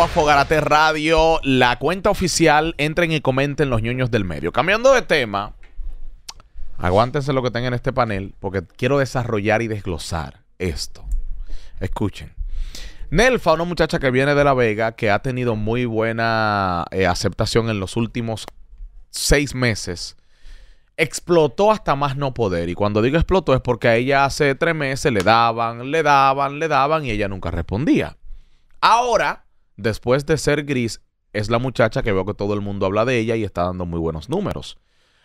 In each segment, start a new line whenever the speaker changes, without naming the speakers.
a Fogarate Radio, la cuenta oficial. Entren y comenten los ñoños del medio. Cambiando de tema, aguántense lo que tengan en este panel, porque quiero desarrollar y desglosar esto. Escuchen. Nelfa, una muchacha que viene de La Vega, que ha tenido muy buena eh, aceptación en los últimos seis meses, explotó hasta más no poder. Y cuando digo explotó es porque a ella hace tres meses le daban, le daban, le daban y ella nunca respondía. Ahora Después de ser gris, es la muchacha que veo que todo el mundo habla de ella y está dando muy buenos números.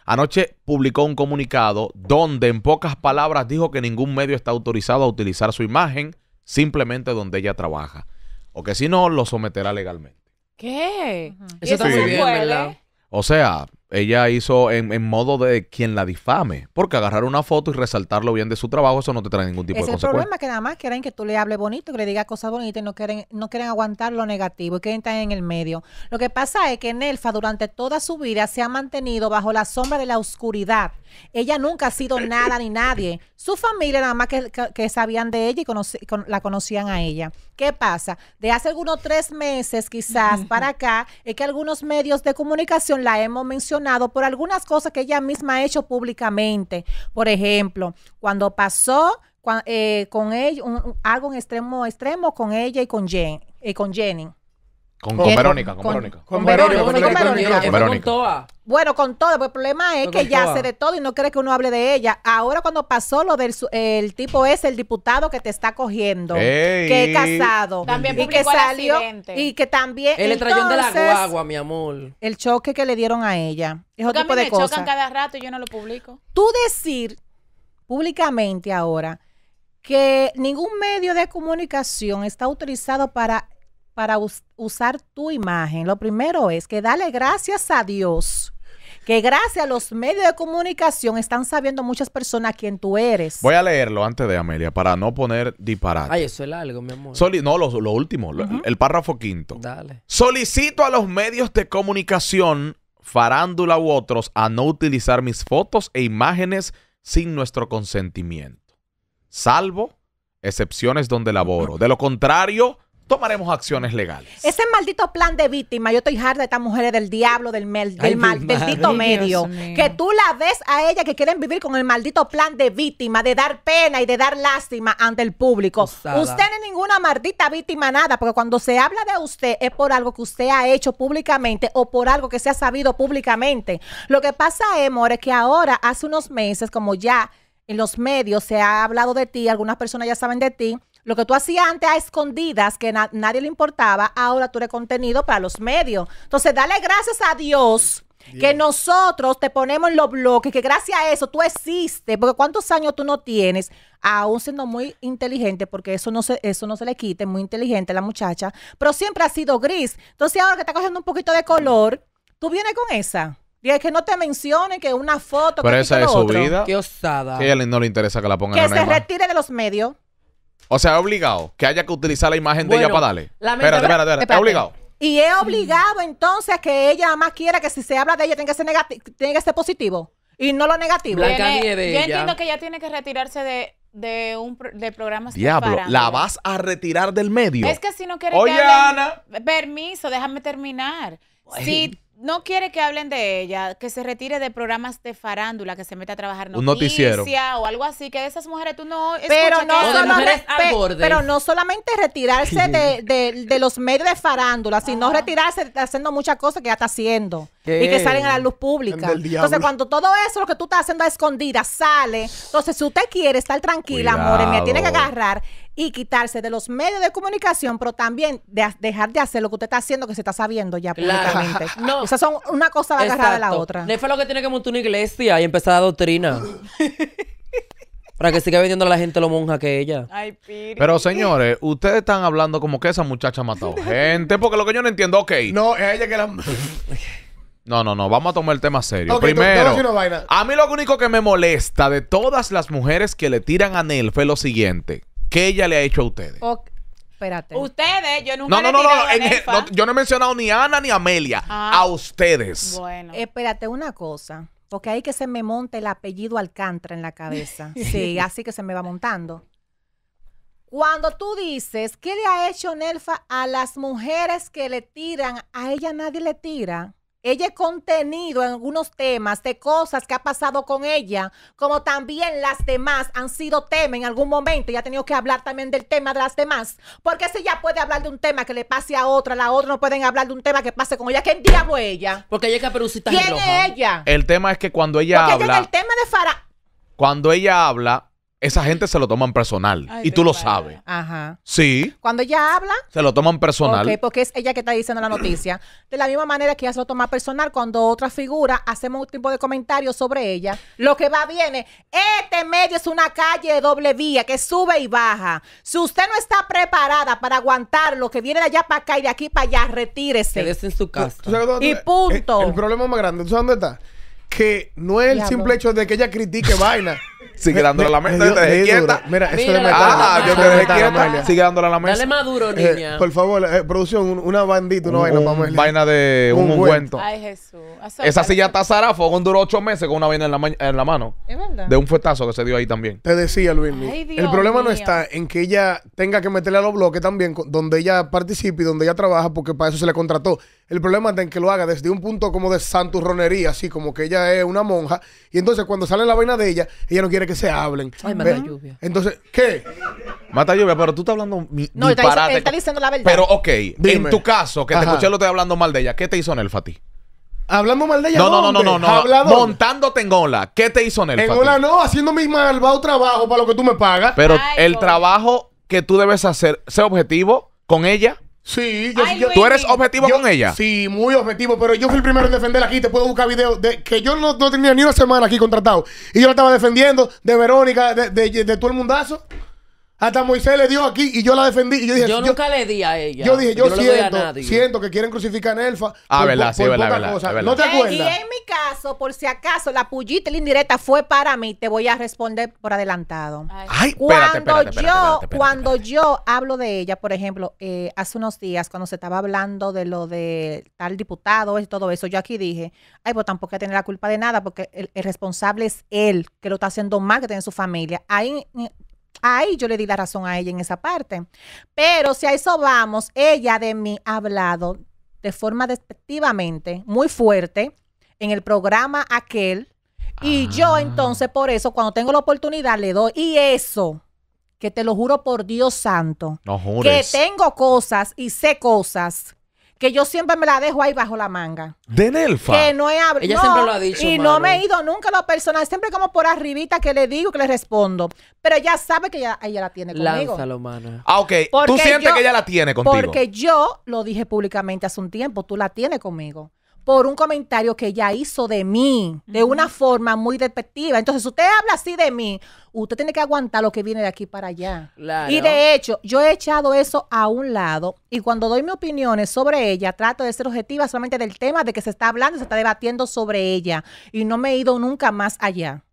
Anoche publicó un comunicado donde en pocas palabras dijo que ningún medio está autorizado a utilizar su imagen simplemente donde ella trabaja. O que si no, lo someterá legalmente.
¿Qué? Eso,
está O sea, ella hizo en, en, modo de quien la difame. Porque agarrar una foto y resaltarlo bien de su trabajo, eso no te trae ningún tipo de consecuencia. El problema
es que nada más quieren que tú le hables bonito, que le digas cosas bonitas y no quieren, no quieren aguantar lo negativo y quieren estar en el medio. Lo que pasa es que Nelfa durante toda su vida se ha mantenido bajo la sombra de la oscuridad ella nunca ha sido nada ni nadie. Su familia nada más que, sabían de ella y la conocían a ella. ¿Qué pasa? De hace algunos tres meses quizás para acá es que algunos medios de comunicación la hemos mencionado por algunas cosas que ella misma ha hecho públicamente. Por ejemplo, cuando pasó eh, con ella, un, algo en extremo extremo con ella y con, Jen, eh, con Jenny
con, Verónica, con, Verónica. Con Verónica. Con Verónica. Con Bueno,
con todo. Pues el problema es que ya hace de todo y no quiere que uno hable de ella. Ahora cuando pasó lo del el tipo ese, el diputado que te está cogiendo, que es casado. También y que salió.
Y que también... El entonces, de la guagua,
mi amor. El choque que le dieron a ella. Es otro tipo de chocan cada
rato y yo no lo publico.
Tú decir públicamente ahora que ningún medio de comunicación está autorizado para para usar tu imagen, lo primero es que dale gracias a Dios que gracias a los medios de comunicación están sabiendo muchas personas quién tú eres.
Voy a leerlo antes de Amelia para no poner disparate.
Ay, eso
es largo, mi amor.
no, lo, último, el párrafo quinto. Dale. Solicito a los medios de comunicación, farándula u otros, a no utilizar mis fotos e imágenes sin nuestro consentimiento. Salvo excepciones donde laboro. De lo contrario, tomaremos acciones legales.
Ese maldito plan de víctima, yo estoy harta de estas mujeres del diablo, del, del maldito medio, que tú la ves a ella que quieren vivir con el maldito plan de víctima, de dar pena y de dar lástima ante el público. Usted no es ninguna maldita víctima, nada, porque cuando se habla de usted es por algo que usted ha hecho públicamente o por algo que se ha sabido públicamente. Lo que pasa, es, es que ahora, hace unos meses, como ya en los medios se ha hablado de ti, algunas personas ya saben de ti, lo que tú hacías antes a escondidas, que nadie le importaba, ahora tú eres contenido para los medios. Entonces, dale gracias a Dios. Que nosotros te ponemos los bloques, que gracias a eso tú existes, porque cuántos años tú no tienes, aún siendo muy inteligente, porque eso no se, eso no se le quite, muy inteligente la muchacha, pero siempre ha sido gris. Entonces ahora que está cogiendo un poquito de color, tú vienes con esa. Y es que no te mencionen que una foto. Pero esa es su vida. Qué osada. Que a
ella no le interesa que la pongan Que se retire
de los medios.
O sea, es obligado que haya que utilizar la imagen de ella para darle. Espera, espera, espera. Es obligado.
Y he obligado entonces que ella más quiera que si se habla de ella tenga que ser, tenga que ser positivo y no lo negativo.
yo entiendo que
ella tiene que retirarse de, de un programa de Diablo, la
vas a retirar del medio. Es que
si no quieres Oye, Ana. Permiso, déjame terminar. Si no quiere que hablen de ella, que se retire de programas de farándula, que se meta a trabajar noticias o algo así, que esas mujeres tú no Pero no, pero no
solamente retirarse de, de- los medios de farándula, sino ah. retirarse haciendo muchas cosas que ya está haciendo y que salen a la luz pública. Entonces, cuando todo eso, lo que tú estás haciendo a escondidas, sale. Entonces, si usted quiere estar tranquila, amor, me tiene que agarrar y quitarse de los medios de comunicación, pero también de dejar de hacer lo que usted está haciendo que se está sabiendo ya públicamente. No. Esas son una
cosa va agarrada a la otra. fue lo que tiene que montar una iglesia y empezar la doctrina.
Para que siga vendiendo a la gente lo monja que ella.
Pero señores,
ustedes están hablando como que esa muchacha ha matado gente, porque lo que yo no entiendo, ok. No, es ella que la. No, no, no, vamos a tomar el tema serio. Primero, a, mí lo único que me molesta de todas las mujeres que le tiran a Nel Fue lo siguiente. ¿Qué ella le ha hecho a ustedes?
Espérate. Ustedes, yo nunca. No, no, no, no, no,
Yo no he mencionado ni a Ana ni a Amelia. Ah. a ustedes.
Bueno. Espérate una cosa. Porque ahí que se me monte el apellido Alcántara en la cabeza. sí, así que se me va montando. Cuando tú dices, ¿qué le ha hecho Nelfa a las mujeres que le tiran? A ella nadie le tira. Ella ha contenido en algunos temas de cosas que ha pasado con ella, como también las demás han sido tema en algún momento. Ya ha tenido que hablar también del tema de las demás. Porque si ella puede hablar de un tema que le pase a otra, la otra no pueden hablar de un tema que pase con ella. ¿Quién diablo es ella? Porque ella es caperucita ¿Quién es ella?
El tema es que cuando ella Porque habla... Ella en el
tema de Farah...
Cuando ella habla, esa gente se lo toman personal. y tú lo sabes. Ajá. Sí.
Cuando ella habla.
Se lo toman personal.
porque es ella que está diciendo la noticia. De la misma manera que ella se lo toma personal cuando otra figura hacemos un tipo de comentario sobre ella. Lo que va viene, este medio es una calle de doble vía que sube y baja. Si usted no está preparada para aguantar lo que viene de allá para acá y de aquí para allá, retírese. en
su casa. y punto. El, problema más grande, ¿tú sabes dónde está? Que no es el simple hecho de que ella critique vaina. Ah, Sigue dándole a la mesa, te dejé Mira, eso de metal. Ah, yo te quieta. Sigue dándole a la mesa. Dale maduro, eh, niña. Por favor, eh, producción, una bandita, una vaina para Vaina de un ungüento.
Ay, Jesús. Esa silla está zarafo, con duró ocho meses con una vaina en la mano. Es verdad. De un fuetazo que se dio ahí también.
Te decía, Luis, el problema no está en que ella tenga que meterle a los bloques también, donde ella participe y donde ella trabaja, porque para eso se le contrató. El problema es que lo haga desde un punto como de santurronería, así como que ella es una monja. Y entonces cuando sale la vaina de ella, ella no quiere que se hablen. Ay, mata lluvia. Entonces, ¿qué? Mata lluvia, pero tú estás hablando
mi, No, él está, diciendo la verdad. Pero ok, en tu caso, que te escuché lo estoy hablando mal de ella, ¿qué te hizo en a ti?
Hablando mal de ella. No, no, no, no, no, no.
Montándote en gola. ¿qué te hizo Nelfa?
En no, haciendo mi malvado trabajo para lo que tú me pagas. Pero
el trabajo que tú debes hacer, sea objetivo con ella Sí, yo, ¿Tú eres objetivo con ella?
Sí, muy objetivo, pero yo fui el primero en defenderla aquí. Te puedo buscar videos de que yo no, no, tenía ni una semana aquí contratado. Y yo la estaba defendiendo de Verónica, de, de, de, de todo el mundazo. Hasta Moisés le dio aquí y yo la defendí. Y yo, dije, yo, nunca
le di a ella. Yo dije, yo, siento, siento
que quieren crucificar a Nelfa Ah, verdad, sí, verdad, No te acuerdas. Y en
mi caso, por si acaso, la pullita indirecta fue para mí. Te voy a responder por adelantado. Ay, cuando yo, cuando yo hablo de ella, por ejemplo, eh, hace unos días cuando se estaba hablando de lo de tal diputado y todo eso, yo aquí dije, Ay, pues tampoco tiene la culpa de nada porque el, el responsable es él que lo está haciendo mal que tiene su familia. Ahí Ahí yo le di la razón a ella en esa parte. Pero si a eso vamos, ella de mí ha hablado de forma despectivamente, muy fuerte, en el programa aquel. Y yo ah. entonces por eso, cuando tengo la oportunidad, le doy. Y eso, que te lo juro por Dios santo, que tengo cosas y sé cosas que yo siempre me la dejo ahí bajo la manga.
De Nelfa. Que no he hablado. Ella siempre lo ha dicho. Y no me he
ido nunca a lo personal. Siempre como por arribita que le digo, que le respondo. Pero ella sabe que ella, la tiene conmigo. Lánzalo,
mana. Ah, ok. tú sientes que ella la tiene contigo. Porque
yo lo dije públicamente hace un tiempo. Tú la tienes conmigo por un comentario que ella hizo de mí, de una forma muy despectiva. Entonces, usted habla así de mí, usted tiene que aguantar lo que viene de aquí para allá. Y de hecho, yo he echado eso a un lado y cuando doy mis opiniones sobre ella, trato de ser objetiva solamente del tema de que se está hablando, se está debatiendo sobre ella y no me he ido nunca más allá.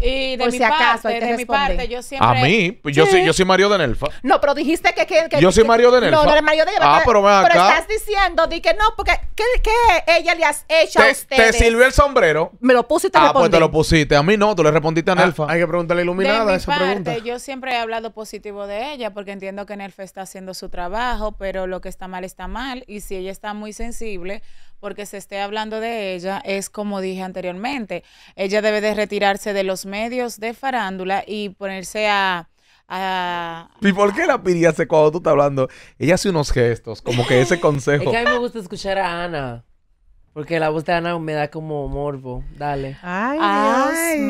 Y de mi parte, de mi parte, yo siempre... A mí, pues yo, sí. soy, yo
soy Mario de Nelfa.
No, pero dijiste que... que, yo soy Mario de Nelfa. No, no eres Mario de Nelfa. Ah, pero me acá. Pero estás diciendo, di que no, porque ¿qué, qué
ella le has hecho te, a usted. Te sirvió
el sombrero. Me lo puse y te ah, pues respondí. Ah, pues te lo pusiste. A mí no, tú le respondiste a ah, Nelfa. hay que preguntarle iluminada de mi esa parte,
Yo siempre he hablado positivo de ella, porque entiendo que Nelfa está haciendo su trabajo, pero lo que está mal está mal. Y si ella está muy sensible porque se esté hablando de ella es como dije anteriormente, ella debe de retirarse de los medios de farándula y ponerse a...
¿Y por qué la piri hace cuando tú estás hablando? Ella hace unos gestos, como que ese consejo. es que a mí
me gusta escuchar a Ana.
Porque la voz de Ana me da como morbo. Dale. Ay,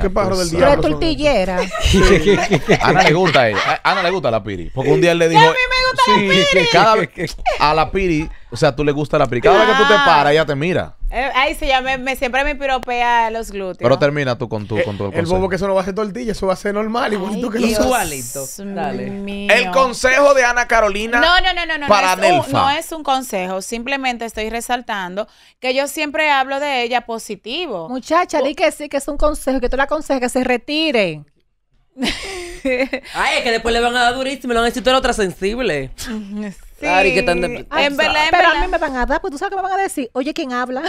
Qué pájaro del diablo.
La tortillera.
Ana le gusta eh. a ella. Ana le gusta a la Piri. Porque un día le dijo. a mí me gusta la Piri. Cada vez a la Piri o sea, tú le gusta la picada. Cada que tú te paras, ella te mira.
Ay, eh, ahí se ya me, siempre me piropea los glúteos. Pero termina
tú con tu eh, con todo El, el bobo
que eso no va a ser tortilla, eso va a ser normal. Igualito que lo
Dale. El consejo de Ana Carolina.
No, no, no, no, no. no,
es no es un consejo. Simplemente estoy resaltando que yo siempre hablo de ella positivo. Muchacha, di que sí, que es un consejo, que tú le aconsejas que se retire.
Ay, es que después le van a dar durísimo y lo van a decir tú eres otra sensible. Sí. que de... en
verdad, pero a
mí me van a dar, pues tú sabes que me van a decir, oye, ¿quién habla?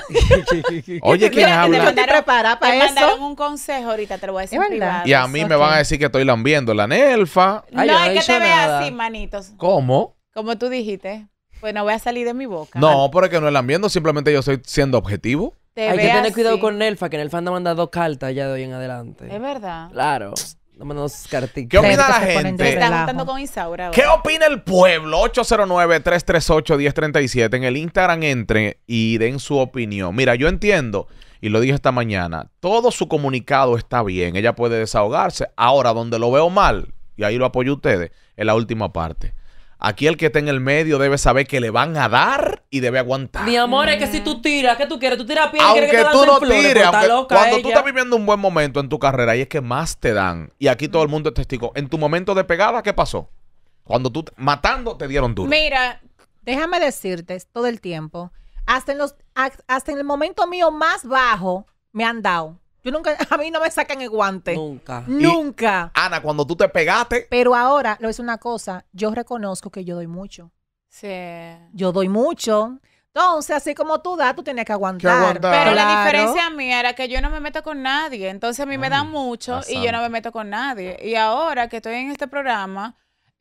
oye, ¿quién habla? Te mandaron,
prepara para te mandaron
un consejo ahorita, te lo voy a decir privado.
Y a mí me van a decir que estoy lambiendo la nelfa. no, es que te veas así,
manitos. ¿Cómo? Como tú dijiste. Pues no voy a salir de mi boca. No,
porque no es lambiendo, simplemente yo estoy siendo objetivo.
Hay que tener
cuidado con Nelfa, que Nelfa anda mandando dos cartas ya de hoy en adelante.
Es verdad.
Claro. ¿Qué opina la gente?
con Isaura. ¿Qué
opina el pueblo? 809-338-1037. En el Instagram entre y den su opinión. Mira, yo entiendo, y lo dije esta mañana, todo su comunicado está bien. Ella puede desahogarse. Ahora, donde lo veo mal, y ahí lo apoyo a ustedes, en la última parte. Aquí el que está en el medio debe saber que le van a dar y debe aguantar.
Mi amor, es que si tú mm. tiras, ¿qué tú quieres? Tú tiras a aunque y quieres que tú no pues tires, cuando tú estás
viviendo un buen momento en tu carrera y es que más te dan, y aquí todo el mundo es testigo, en tu momento de pegada, ¿qué pasó? Cuando tú matando te dieron duro.
Mira, déjame decirte todo el tiempo, hasta los hasta en el momento mío más bajo me han dado. Yo nunca, a mí no me sacan el guante. Nunca. Nunca. Ana, cuando tú te pegaste. Pero ahora, lo es una cosa, yo reconozco que yo doy mucho. Sí. Yo doy mucho. Entonces, así como
tú das, tú tienes que
aguantar. Pero la diferencia
mí era que yo no me meto con nadie. Entonces, a mí me da mucho y yo no me meto con nadie. Y ahora que estoy en este programa,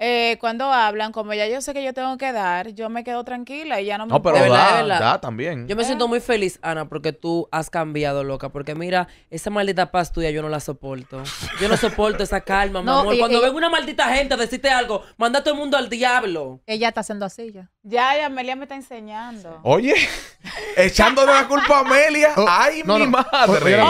eh, cuando hablan, como ya yo sé que yo tengo que dar, yo me quedo tranquila y ya no me... No, pero da,
también.
Yo me siento eh. muy feliz, Ana, porque tú has cambiado, loca. Porque mira, esa maldita paz tuya yo no la soporto. Yo no soporto esa calma, mi Cuando ven una maldita gente a decirte algo, manda a todo el mundo al diablo.
Ella está haciendo así ya. Ya, Amelia me está enseñando.
Oye, echándole la culpa a Amelia. Ay, mi madre.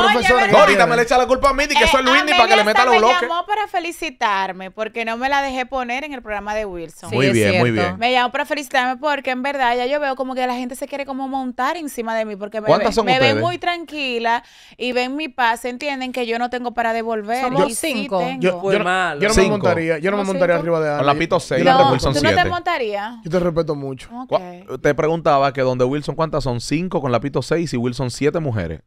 ahorita me le echa la culpa a mí y que eh, soy Luis para que le meta los bloques. Me llamó
para felicitarme porque no me la dejé poner en el programa de Wilson. Sí, muy bien, cierto. muy bien. Me llamo para felicitarme porque en verdad ya yo veo como que la gente se quiere como montar encima de mí porque me, ven, me ven muy tranquila y ven mi paz, entienden que yo no tengo para devolver. Somos yo, cinco. yo,
no, yo, no me montaría, yo no me montaría arriba de Ana. Con la pito 6, no, Wilson ¿Tú no te
montarías?
Yo te respeto mucho. Te preguntaba que donde Wilson cuántas son 5 con la pito 6 y Wilson 7 mujeres.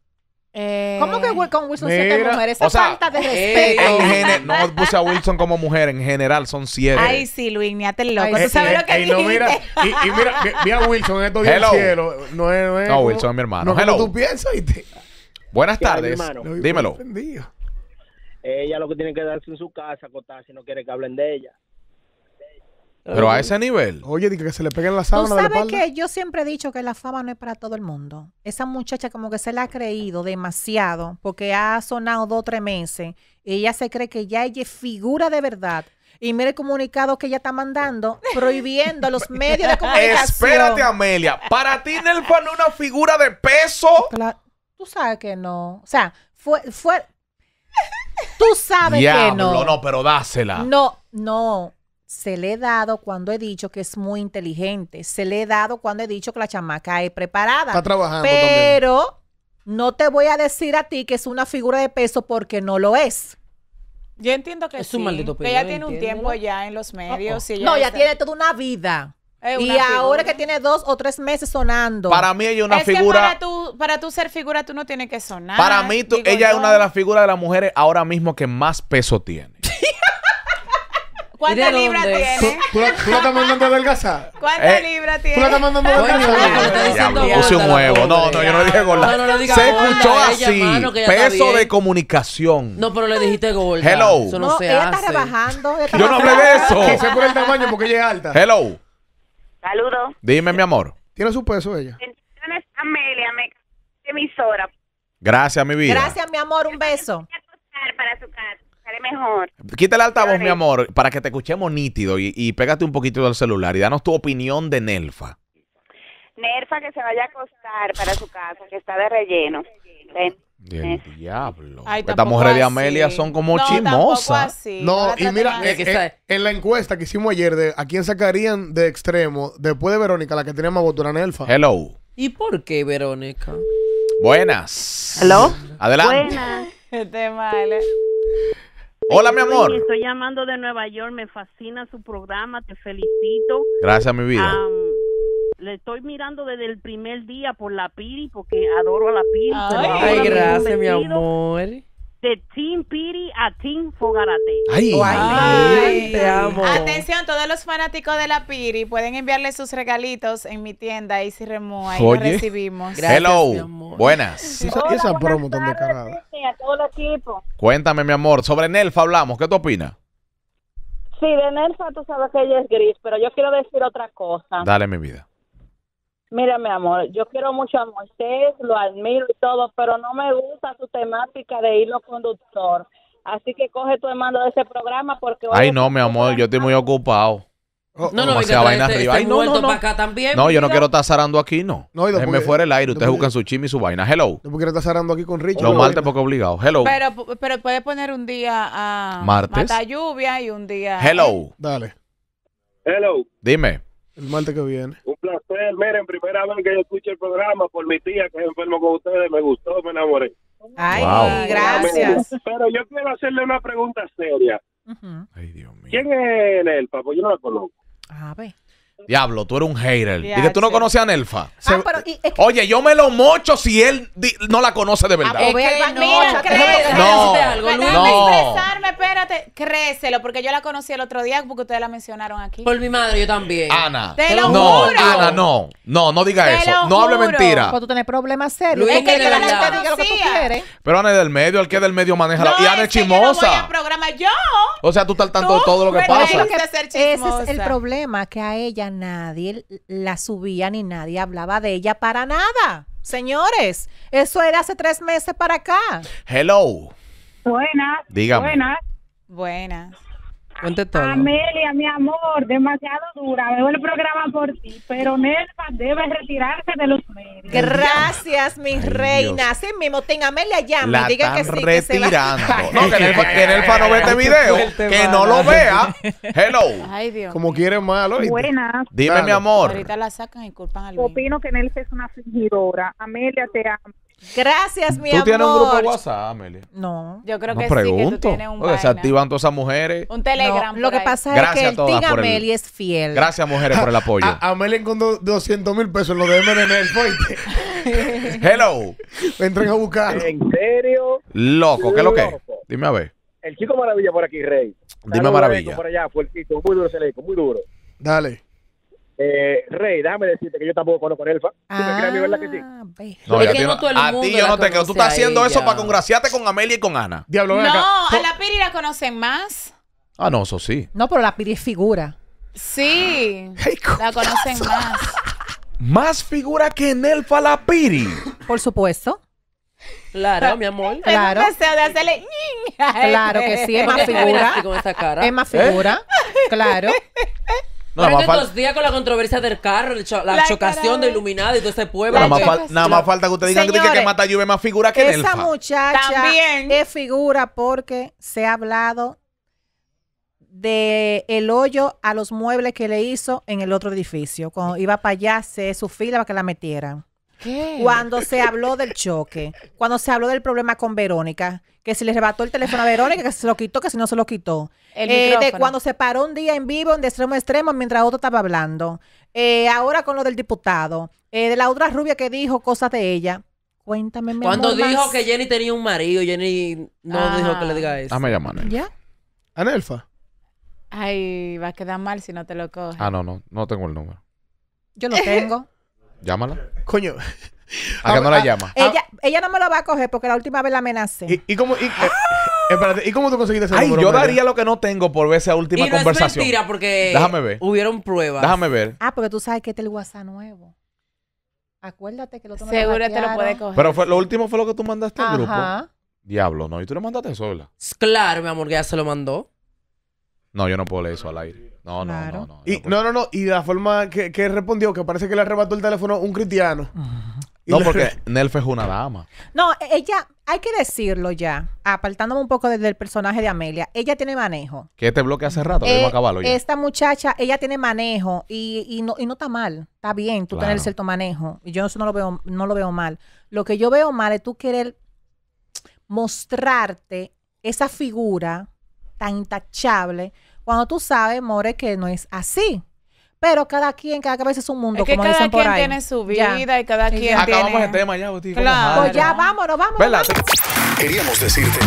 Eh, ¿Cómo que con Wilson se te mujeres? Esa falta de respeto. no
puse a Wilson como mujer, en general son siete. Ay,
sí, Luis, el loco. ¿Tú lo eh, que eh, no, mira, y, y, mira, vi, a Wilson en estos
días Hello. cielo. No, es, no, es, no Wilson es mi hermano. No, tú piensas y te...
Buenas tardes. Dímelo. Ella lo que tiene que darse en su casa, si no quiere que hablen de ella.
Pero a eh, ese nivel. Oye, que se le peguen las sábanas. Tú sabes
que yo siempre he dicho que la fama no es para todo el mundo. Esa muchacha como que se la ha creído demasiado porque ha sonado dos o tres meses. Ella se cree que ya ella es figura de verdad. Y mire el comunicado que ella está mandando, prohibiendo a los medios de comunicación. Espérate,
Amelia. Para ti, el una figura de peso.
tú sabes que no. O sea, fue, fue, Tú sabes que no. No, no,
pero dásela. No,
no se le he dado cuando he dicho que es muy inteligente, se le he dado cuando he dicho que la chamaca es preparada. Está trabajando. también. Pero no te voy a decir a ti que es una figura de peso porque no lo es.
Yo entiendo que es un maldito que ella tiene un tiempo ya en los medios. no, ya tiene toda una vida. y ahora que tiene dos o tres meses sonando. Para mí ella es una figura. para, tú, para ser figura, tú no tienes que sonar. Para mí, tú, ella es
una de las figuras de las mujeres ahora mismo que más peso tiene.
¿Cuántas libras tiene? ¿Tú,
la,
estás mandando a adelgazar?
¿Cuántas eh, libras
tiene? ¿Tú la estás mandando a adelgazar?
Puse un huevo. No, no, yo no dije gorda. Se escuchó así. Peso de comunicación.
No, pero le
dijiste gorda. Hello. no, ella está
rebajando.
yo no hablé de eso. Quise por el
tamaño porque ella es alta. Hello.
Saludo. Dime, mi amor.
¿Tiene su peso ella?
Amelia, me emisora.
Gracias, mi vida.
Gracias, mi amor. Un beso.
Para su casa mejor.
Quita el altavoz, mi amor, para que te escuchemos nítido y, pégate un poquito del celular y danos tu opinión de Nelfa.
Nelfa, que se vaya a acostar para su casa, que está de relleno. Ven.
Eh. diablo.
Estas mujeres de Amelia
son como chimosas. No, y mira, eh, eh, en la encuesta que hicimos ayer de a quién sacarían de extremo, después de Verónica, la que tiene más votos era Nelfa? Hello. ¿Y por qué Verónica?
Buenas. Hello. Adelante.
Buenas. Este Hola, mi amor. Estoy llamando de Nueva York, me fascina su programa, te felicito.
Gracias, mi vida.
le estoy mirando desde el primer día por la Piri, porque adoro a la Piri. Ay gracias, mi
amor
de Team Piri a Team Fogarate. Ay, ay, te amo. Atención, todos los fanáticos de la Piri pueden enviarle sus regalitos en mi tienda Easy Remo. Ahí recibimos. Gracias, Hello,
buenas. Esa,
Hola, promo tan descarada.
A todo el equipo.
Cuéntame, mi amor, sobre Nelfa hablamos. ¿Qué tú opinas?
Sí, de Nelfa tú sabes que ella es gris, pero yo quiero decir otra cosa.
Dale, mi vida.
Mira, mi amor, yo quiero mucho a Moisés, lo admiro y todo, pero no me gusta su temática de hilo conductor.
Así que coge tu mando de ese programa porque... Ay,
no, mi amor, yo estoy muy ocupado.
no, no, no, yo no quiero
estar zarando aquí, no. no me fuera el aire. Ustedes buscan su chisme y su vaina. Hello.
No quiero estar zarando aquí con Richard.
No, martes porque obligado. Hello.
Pero, pero puedes poner un día a... Martes. lluvia y un día... Hello.
Dale.
Hello. Dime. El martes que viene. Un placer, miren, primera vez que yo escucho el programa por mi tía que es enfermo con ustedes, me gustó, me enamoré.
Ay,
gracias. Pero yo quiero hacerle una pregunta seria. Ay, Dios mío. ¿Quién es el papo? yo no la conozco. A
ver. Diablo, tú eres un hater. y que tú no conoces a Nelfa. Ah, Oye, yo me lo mocho si él no la conoce de ah, verdad. Pues es
que no,
No, expresarme,
espérate. Crécelo, porque yo la conocí el otro día porque ustedes la mencionaron aquí.
Por
mi madre, yo también.
Ana. Te lo no, juro. Ana, no. No, no diga eso. No hable mentira. Porque
tú
tenés problemas
serios.
Luis, es que,
que la gente
diga lo que tú quieres.
Pero Ana es del medio, el que es del medio maneja la... Y Ana es chimosa. Yo no programa yo. O sea, tú estás al tanto de todo lo que pasa.
Ese es el
problema, que a ella nadie la subía ni nadie hablaba de ella para nada. Señores, eso era hace tres meses para acá.
Hello.
Buenas.
Buenas. Buenas.
Amelia,
mi amor, demasiado dura. Veo el programa por ti, pero Nelva debe retirarse de los medios.
Gracias, mi reina. Así mismo, ten Amelia llama y diga que sí, retirando. Que
no, que Nelva, que no ve este video. que no lo vea. Hello. Ay, Dios. Como quieren malo. Buenas. Dime, mi amor.
Ahorita la sacan y culpan al Opino que Nelva es una fingidora. Amelia, te amo. Gracias,
mi amor. ¿Tú tienes un grupo de
WhatsApp, Amelia?
No. Yo creo
que pregunto. sí, que tú tienes un Se
activan todas esas mujeres.
Un Telegram. lo que pasa es que el tío Amelia es fiel. Gracias, mujeres, por el apoyo. Amelia encontró 200 mil pesos en lo de MNN, el fuerte. Hello. Me entren a buscar. ¿En serio? Loco, ¿qué es lo que es? Dime a ver. El chico maravilla por aquí, Rey. Dime maravilla. Por allá, fuertito, muy duro ese leco, muy duro. Dale. Eh, Rey, déjame decirte que yo tampoco conozco a Elfa. ¿Tú ah, crees a verdad que sí? no, ti yo no te creo. Tú estás haciendo eso para
congraciarte con Amelia y con Ana. Diablo, no,
a la Piri la conocen más.
Ah, no, eso sí.
No, pero la Piri es figura.
Sí. la conocen más.
más figura que en Elfa la Piri. Por supuesto.
Claro, mi amor. Claro. de hacerle Claro que sí, es más figura.
Es más figura. ¿Eh? Claro.
Pero más
días con la controversia del carro, la, chocación de... Iluminada y todo ese pueblo. Nada más,
falta que usted diga que, que Mata Lluvia más figura que Nelfa. Esa
muchacha es figura porque se ha hablado de el hoyo a los muebles que le hizo en el otro edificio. Cuando iba para allá, se su fila para que la metieran. Cuando se habló del choque, cuando se habló del problema con Verónica, que se le arrebató el teléfono a Verónica, que se lo quitó, que si no se lo quitó. Eh, de cuando se paró un día en vivo, de extremo a extremo, mientras otro estaba hablando. Eh, ahora con lo del diputado. Eh, de la otra rubia que dijo cosas
de ella. Cuéntame, Cuando dijo que Jenny tenía un marido, Jenny no ah. dijo que le diga eso. me
llamar. ¿Ya? Anelfa.
Ay, va a quedar mal si no te lo coges.
Ah, no, no. No tengo el número.
Yo lo tengo.
Llámala. Coño. ¿A qué no la ah, ah, llama?
Ella, ella no me lo va a coger porque la última vez la amenacé.
¿Y, cómo, y, eh, ah. espérate, ¿y cómo tú conseguiste ese Ay, yo daría lo que no tengo por ver esa última y no conversación. Es mentira porque Déjame ver.
hubieron pruebas. Déjame ver.
Ah, porque tú sabes que este es el WhatsApp nuevo. Acuérdate que lo tomé Seguro
te este lo puede coger.
Pero fue, lo último fue lo que tú mandaste al grupo. Ajá Diablo, no. ¿Y tú lo mandaste sola?
Claro, mi amor, que ya se lo mandó.
No, yo no puedo leer eso al aire. No, no, no,
no. Y, no, no, no. Y la forma que, respondió, que parece que le arrebató el teléfono un cristiano. No, porque
Nelfe es una dama.
No, ella, hay que decirlo ya, apartándome un poco del personaje de Amelia, ella tiene manejo.
Que te este bloque hace rato, iba a eh, acabarlo ya. esta
muchacha, ella tiene manejo y, no, está mal, está bien tú tener cierto manejo. Y Yo eso no lo veo, no lo veo mal. Lo que yo veo mal es tú querer mostrarte esa figura tan intachable cuando tú sabes, More, que no es así. Pero cada quien, cada cabeza es un mundo, es como cada dicen por quien tiene su vida y cada quien Acabamos el
tema ya, Buti. Claro. Pues ya, vámonos, vámonos. Verdad. Queríamos decirte...